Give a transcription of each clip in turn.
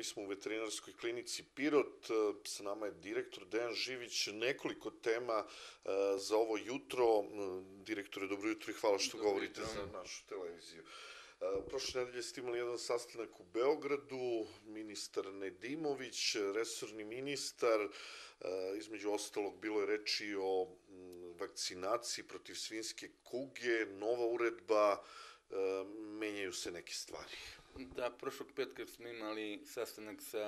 mi smo u veterinarskoj klinici Pirot, e, sa nama je direktor Dejan Živić, nekoliko tema e, za ovo jutro. E, direktore, dobro jutro i hvala što dobro govorite jutro. za našu televiziju. Prošle nedelje ste imali jedan sastanak u Beogradu, ministar Nedimović, resorni ministar, između ostalog bilo je reči o vakcinaciji protiv svinske kuge, nova uredba, menjaju se neke stvari. Da, prošlog petka smo imali sastanak sa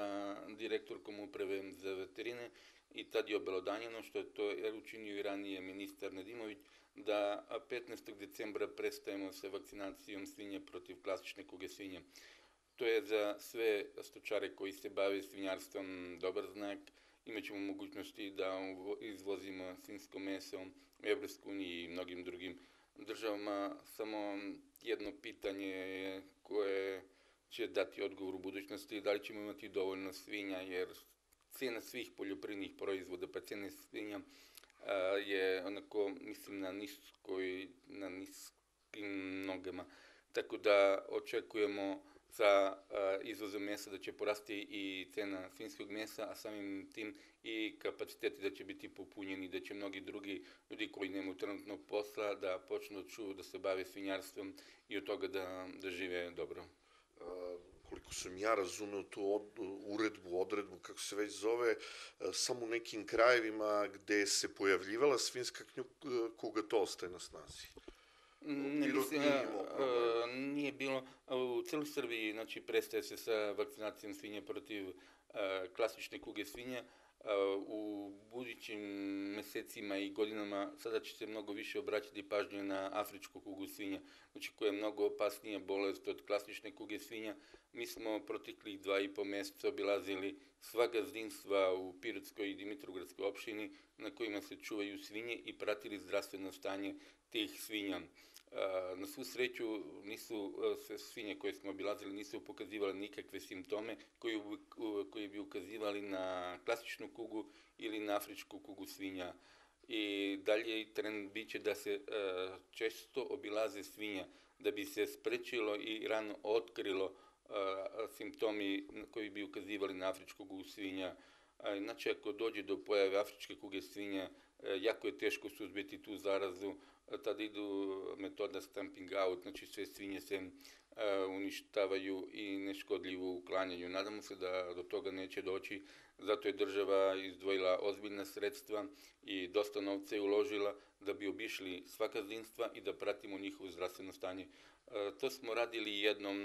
direktorkom uprave za veterine i tad je obelodanjeno, što je to učinio i ranije ministar Nedimović, da 15. decembra prestajemo sa vakcinacijom svinje protiv klasične kuge svinje. To je za sve stočare koji se bave svinjarstvom dobar znak. Imaćemo mogućnosti da izvozimo svinsko meso u Evropsku uniju i mnogim drugim državama. Samo jedno pitanje je koje će dati odgovor u budućnosti da li ćemo imati dovoljno svinja, jer cena svih poljoprivrednih proizvoda, pa cena svinja e, je onako, mislim, na niskoj, na niskim nogama. Tako da očekujemo sa e, izvozom mesa da će porasti i cena svinjskog mesa, a samim tim i kapaciteti da će biti popunjeni, da će mnogi drugi ljudi koji nemaju trenutno posla da počnu da čuju da se bave svinjarstvom i od toga da, da žive dobro koliko sam ja razumeo tu od, uredbu, odredbu, kako se već zove, e, samo u nekim krajevima gde se pojavljivala svinska e, kuga, to ostaje na snazi. Mm, ne, mislim, e, a, nije bilo, u celoj Srbiji znači, prestaje se sa vakcinacijom svinja protiv klasične kuge svinja, u budućim mesecima i godinama sada će se mnogo više obraćati pažnje na afričku kugu svinja, znači koja je mnogo opasnija bolest od klasične kuge svinja. Mi smo proteklih dva i po meseca obilazili sva gazdinstva u Pirotskoj i Dimitrogradskoj opštini na kojima se čuvaju svinje i pratili zdravstveno stanje tih svinja. Eh, na svu sreću nisu eh, sve svinje koje smo obilazili nisu pokazivale nikakve simptome koji, koji bi ukazivali na klasičnu kugu ili na afričku kugu svinja. I dalje trend biće da se eh, često obilaze svinja da bi se sprečilo i rano otkrilo simptomi koji bi ukazivali na afričku kugu svinja. Inače, ako dođe do pojave afričke kuge svinja, jako je teško suzbiti tu zarazu, tada idu metoda stamping out, znači sve svinje se e, uništavaju i neškodljivo uklanjaju. Nadamo se da do toga neće doći, zato je država izdvojila ozbiljna sredstva i dosta novca uložila da bi obišli sva gazdinstva i da pratimo njihovo zdravstveno stanje. E, to smo radili jednom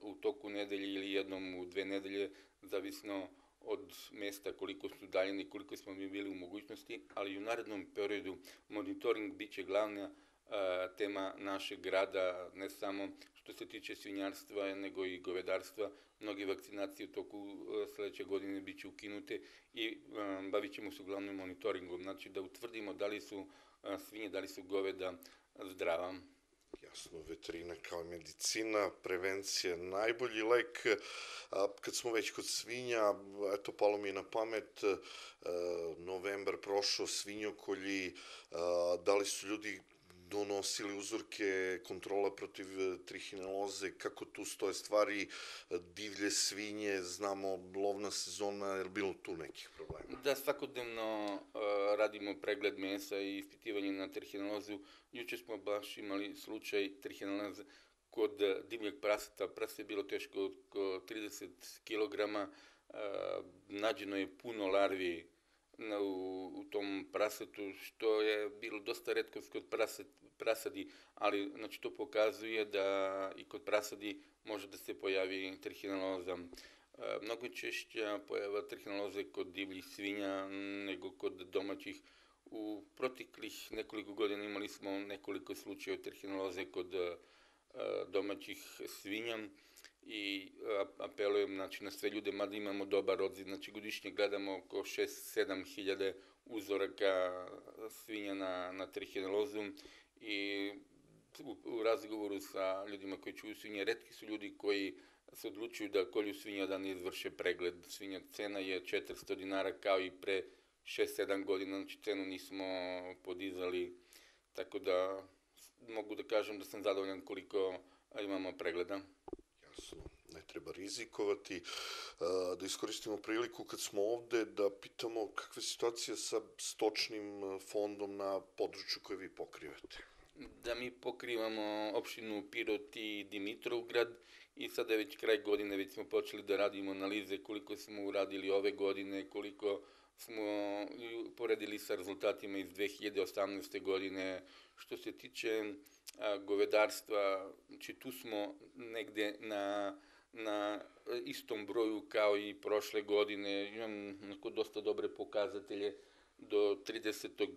u toku nedelje ili jednom u dve nedelje, zavisno od mesta koliko su daljeni, koliko smo mi bili u mogućnosti, ali u narednom periodu monitoring biće glavna a, tema našeg grada, ne samo što se tiče svinjarstva, nego i govedarstva. Mnoge vakcinacije u toku sledeće godine biće ukinute i a, bavit ćemo se uglavnom monitoringom, znači da utvrdimo da li su a, svinje, da li su goveda zdrava jasno, veterina kao medicina, prevencija najbolji lek. A, kad smo već kod svinja, eto, palo mi je na pamet, a, novembar prošao, svinjokolji, a, da li su ljudi donosili uzorke kontrola protiv e, trihineloze, kako tu stoje stvari, e, divlje svinje, znamo lovna sezona, je li bilo tu nekih problema? Da, svakodnevno uh, radimo pregled mesa i ispitivanje na trihinelozu. Juče smo baš imali slučaj trihineloze kod divljeg praseta. Prase je bilo teško oko 30 kg, uh, nađeno je puno larvi u, u tom prasetu, što je bilo dosta redkost kod praset, prasadi, ali znači, to pokazuje da i kod prasadi može da se pojavi terhinoloza. E, mnogo češća pojava terhinoloze kod divljih svinja nego kod domaćih. U proteklih nekoliko godina imali smo nekoliko slučajeva terhinoloze kod e, domaćih svinja i e, apelujem znači, na sve ljude, mada imamo dobar odziv, znači godišnje gledamo oko 6-7 hiljade uzoraka svinja na, na trihinelozu i u, u razgovoru sa ljudima koji čuju svinje, redki su ljudi koji se odlučuju da kolju svinja da ne izvrše pregled. Svinja cena je 400 dinara kao i pre 6-7 godina, znači cenu nismo podizali, tako da mogu da kažem da sam zadovoljan koliko imamo pregleda su ne treba rizikovati, da iskoristimo priliku kad smo ovde da pitamo kakva je situacija sa stočnim fondom na području koje vi pokrivate. Da mi pokrivamo opštinu Pirot i Dimitrovgrad i sada je već kraj godine, već smo počeli da radimo analize koliko smo uradili ove godine, koliko smo poredili sa rezultatima iz 2018. godine. Što se tiče a, govedarstva, znači tu smo negde na na istom broju kao i prošle godine. Imam neko dosta dobre pokazatelje do 30.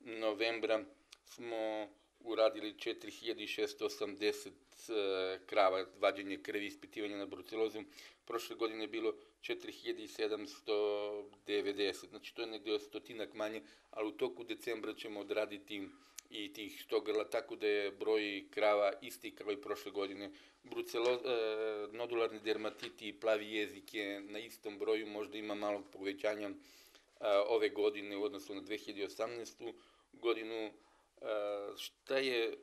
novembra smo uradili 4680 e, krava, vađenje krvi, ispitivanje na brucelozu. Prošle godine je bilo 4790, znači to je negde stotinak manje, ali u toku decembra ćemo odraditi i tih 100 grla, tako da je broj krava isti kao i prošle godine. Brucelo, e, nodularni dermatiti i plavi jezik je na istom broju, možda ima malo povećanja e, ove godine u odnosu na 2018. godinu, šta je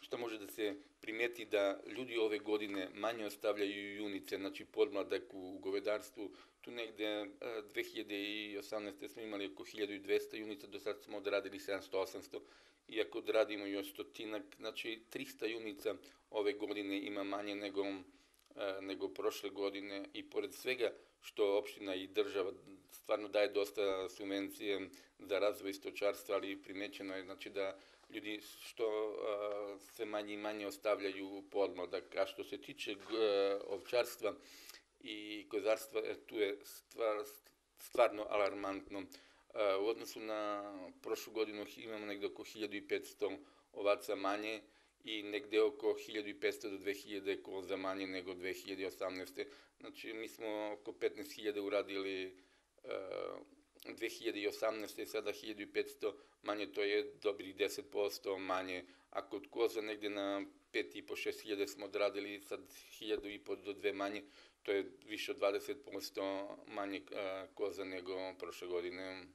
šta može da se primeti da ljudi ove godine manje ostavljaju junice, znači podmladak u govedarstvu, tu negde 2018. smo imali oko 1200 junica, do sad smo odradili 700-800, iako ako da odradimo još stotinak, znači 300 junica ove godine ima manje nego, nego prošle godine i pored svega što opština i država stvarno daje dosta subvencije za razvoj stočarstva, ali primećeno je znači, da ljudi što a, se manje i manje ostavljaju podmladak. A što se tiče a, ovčarstva i kozarstva, e, tu je stvar, stvarno alarmantno. A, u odnosu na prošlu godinu imamo nekdo oko 1500 ovaca manje, i negde oko 1500 do 2000 za manje nego 2018. Znači, mi smo oko 15.000 uradili uh, e, 2018. sada 1500 manje, to je dobrih 10% manje. A kod koza negde na 5.500-6.000 smo odradili, sad 1.500 do 2 manje, to je više od 20% manje uh, e, koza nego prošle godine.